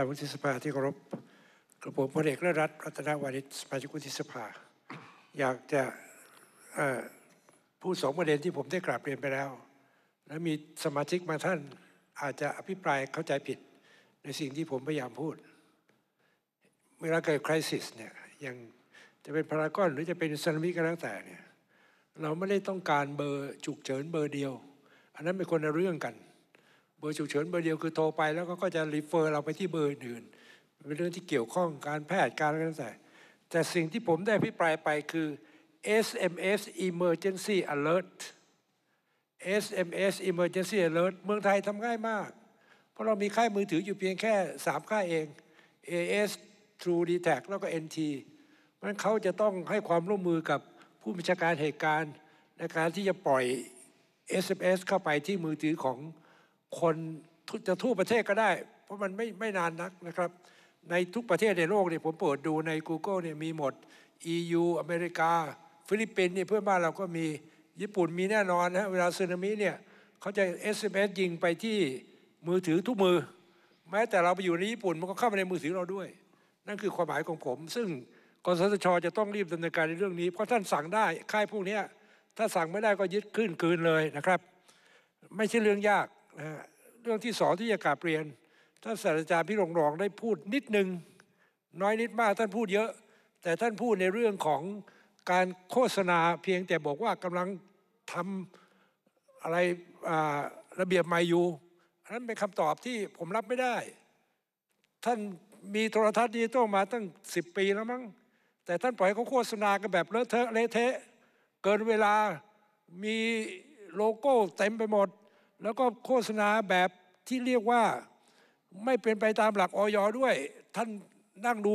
ท่านวุฒิสภาที่เคารพกระผมพลเอกลรัฐรัตนวานิชสมาชิกวุฒิสภาอยากจะพูดสองประเด็นที่ผมได้กราบเรียนไปแล้ว และมีสมาชิกมาท่านอาจจะอภิปรายเข้าใจผิดในสิ่งที่ผมพยายามพูดเวลาเกิดคริสิสเนี่ยยังจะเป็นพารากอนหรือจะเป็นสันมิก็แล้วแต่เนี่ยเราไม่ได้ต้องการเบอร์ฉุกเฉินเบอร์เดียว อันนั้นเป็นคนละเรื่องกันเบอร์ฉุกเฉินเบอร์เดียวคือโทรไปแล้วก็จะรีเฟอร์เราไปที่เบอร์อื่น เป็นเรื่องที่เกี่ยวข้องการแพทย์การอะไรต่างแต่สิ่งที่ผมได้พิปรายไปคือ SMS Emergency Alert SMS Emergency Alert เมืองไทยทำง่ายมาก เพราะเรามีค่ายมือถืออยู่เพียงแค่ 3 ค่ายเอง AS True d e t a c แล้วก็ NT เพราะนั้นเขาจะต้องให้ความร่วมมือกับผู้บัญชาการเหตุการณ์ในการที่จะปล่อย SMS เข้าไปที่มือถือของคนจะทั่วประเทศก็ได้ เพราะมันไม่ไม่นานนักนะครับ ในทุกประเทศในโลกเนี่ยผมเปิดดูใน Google เนี่ยมีหมด EU อเมริกา ฟิลิปปินส์เนี่ยเพื่อนบ้านเราก็มีญี่ปุ่นมีแน่นอนนะเวลาสึนามิเนี่ยเขาจะ SMS ยิงไปที่มือถือทุกมือ แม้แต่เราไปอยู่ในญี่ปุ่นมันก็เข้ามาในมือถือเราด้วย นั่นคือความหมายของผม ซึ่งกสทชจะต้องรีบดำเนินการในเรื่องนี้เพราะท่านสั่งได้ค่ายพวกนี้ถ้าสั่งไม่ได้ก็ยึดขึ้นคืนเลยนะครับ ไม่ใช่เรื่องยากนะฮะเรื่องที่สองที่จะกาบเรียนท่านศาสตราจารย์พี่รงรองได้พูดนิดหนึ่ง น้อยนิดมากท่านพูดเยอะ แต่ท่านพูดในเรื่องของการโฆษณาเพียงแต่บอกว่ากำลังทำอะไรระเบียบใหม่อยู่อันนั้นเป็นคำตอบที่ผมรับไม่ได้ ท่านมีโทรทัศน์ดิจิตอลมาตั้ง 10 ปีแล้วมั้ง แต่ท่านปล่อยเขาโฆษณากันแบบเลอะเทอะเละเทะเกินเวลามีโลโก้เต็มไปหมดแล้วก็โฆษณาแบบที่เรียกว่าไม่เป็นไปตามหลักออยด้วย ท่านนั่งดู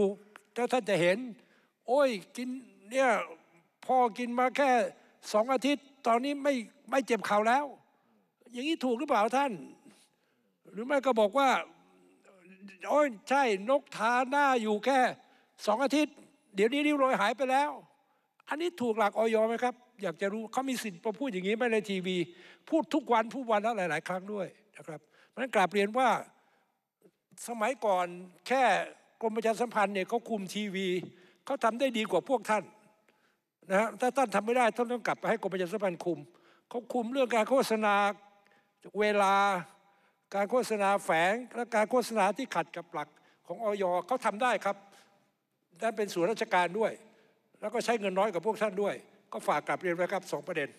ถ้าท่านจะเห็น โอ้ยกินเนี่ยพอกินมาแค่สองอาทิตย์ตอนนี้ไม่ไม่เจ็บเข่าแล้ว อย่างนี้ถูกหรือเปล่าท่าน หรือไม่ก็บอกว่า โอ้ยใช่นกทาหน้าอยู่แค่สองอาทิตย์ เดี๋ยวนี้ริ้วรอยหายไปแล้วอันนี้ถูกหลักออยไหมครับ อยากจะรู้เขามีสิทธิ์มาพูดอย่างนี้ไหมในทีวี พูดทุกวัน พูดวันแล้วหลาย ๆ ครั้งด้วยนะครับเพราะนั้นกราบเรียนว่าสมัยก่อนแค่กรมประชาสัมพันธ์เนี่ยเขาคุมทีวีเขาทำได้ดีกว่าพวกท่านนะฮะถ้าท่านทำไม่ได้ท่านต้องกลับไปให้กรมประชาสัมพันธ์คุมเขาคุมเรื่องการโฆษณาเวลา การโฆษณาแฝงและการโฆษณาที่ขัดกับหลักของออยเขาทำได้ครับได้นเป็นส่วนราชการด้วยแล้วก็ใช้เงินน้อยกับพวกท่านด้วย ก็ฝากกลับเรียนไว้ครับสองประเด็น